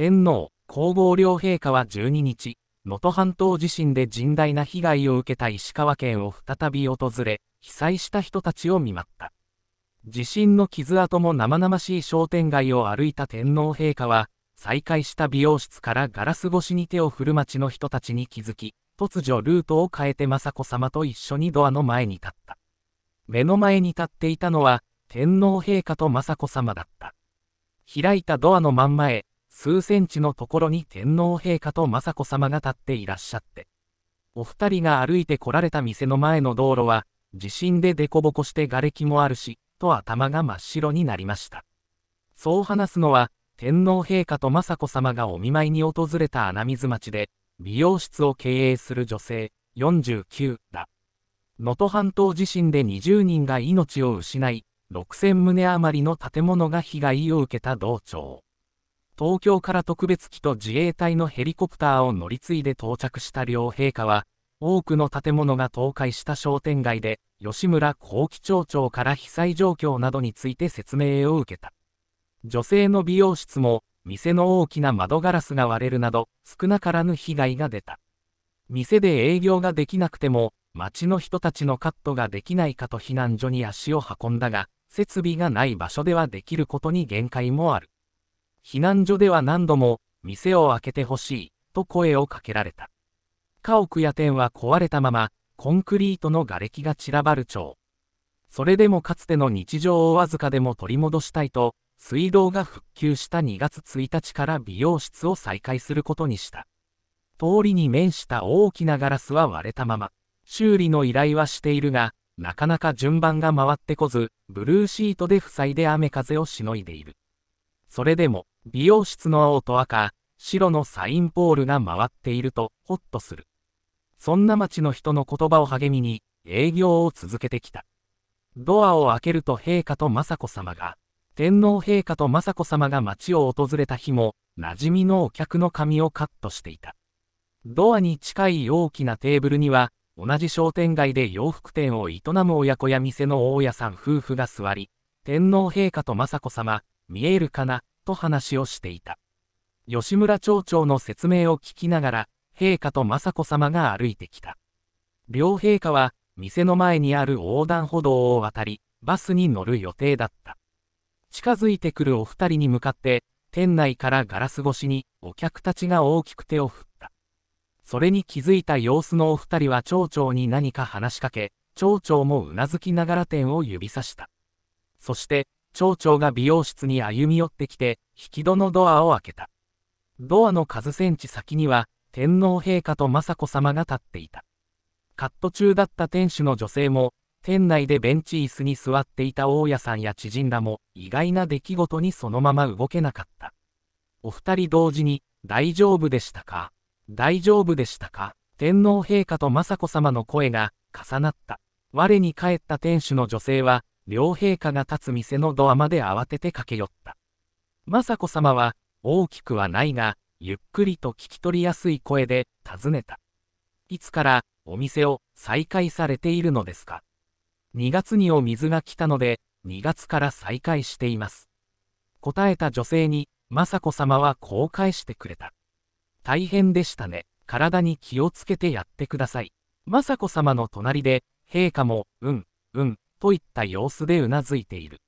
天皇、皇后両陛下は12日、能登半島地震で甚大な被害を受けた石川県を再び訪れ、被災した人たちを見舞った。地震の傷跡も生々しい商店街を歩いた天皇陛下は、再開した美容室からガラス越しに手を振る町の人たちに気づき、突如ルートを変えて雅子さまと一緒にドアの前に立った。目の前に立っていたのは、天皇陛下と雅子さまだった。開いたドアの真ん前、数センチのところに天皇陛下と雅子さまが立っていらっしゃって、お二人が歩いてこられた店の前の道路は、地震で凸凹して瓦礫もあるし、と頭が真っ白になりました。そう話すのは、天皇陛下と雅子さまがお見舞いに訪れた穴水町で、美容室を経営する女性49だ。能登半島地震で20人が命を失い、6000棟余りの建物が被害を受けた道庁。東京から特別機と自衛隊のヘリコプターを乗り継いで到着した両陛下は、多くの建物が倒壊した商店街で、吉村幸喜町長から被災状況などについて説明を受けた。女性の美容室も、店の大きな窓ガラスが割れるなど、少なからぬ被害が出た。店で営業ができなくても、町の人たちのカットができないかと避難所に足を運んだが、設備がない場所ではできることに限界もある。避難所では何度も、店を開けてほしい、と声をかけられた。家屋や店は壊れたまま、コンクリートの瓦礫が散らばる町。それでもかつての日常をわずかでも取り戻したいと、水道が復旧した2月1日から美容室を再開することにした。通りに面した大きなガラスは割れたまま、修理の依頼はしているが、なかなか順番が回ってこず、ブルーシートで塞いで雨風をしのいでいる。それでも、美容室の青と赤、白のサインポールが回っていると、ホッとする。そんな町の人の言葉を励みに、営業を続けてきた。ドアを開けると陛下と雅子さまが、天皇陛下と雅子さまが町を訪れた日も、馴染みのお客の髪をカットしていた。ドアに近い大きなテーブルには、同じ商店街で洋服店を営む親子や店の大家さん夫婦が座り、天皇陛下と雅子さま、見えるかな、と話をしていた。吉村町長の説明を聞きながら、陛下と雅子さまが歩いてきた。両陛下は、店の前にある横断歩道を渡り、バスに乗る予定だった。近づいてくるお二人に向かって、店内からガラス越しにお客たちが大きく手を振った。それに気づいた様子のお二人は町長に何か話しかけ、町長もうなずきながら店を指さした。そして、町長が美容室に歩み寄ってきて、引き戸のドアを開けた。ドアの数センチ先には、天皇陛下と雅子さまが立っていた。カット中だった店主の女性も、店内でベンチ椅子に座っていた大家さんや知人らも、意外な出来事にそのまま動けなかった。お二人同時に、大丈夫でしたか大丈夫でしたか天皇陛下と雅子さまの声が重なった。我に帰った店主の女性は、両陛下が立つ店のドアまで慌てて駆け寄った。雅子さまは、大きくはないが、ゆっくりと聞き取りやすい声で尋ねた。いつからお店を再開されているのですか ?2 月にお水が来たので、2月から再開しています。答えた女性に、雅子さまはこう返してくれた。大変でしたね。体に気をつけてやってください。雅子さまの隣で、陛下も、うん、うん、といった様子でうなずいている。